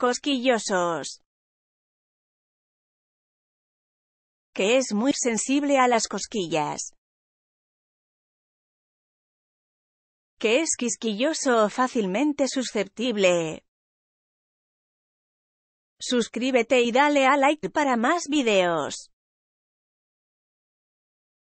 Cosquillosos. Que es muy sensible a las cosquillas. Que es quisquilloso fácilmente susceptible. Suscríbete y dale a like para más videos.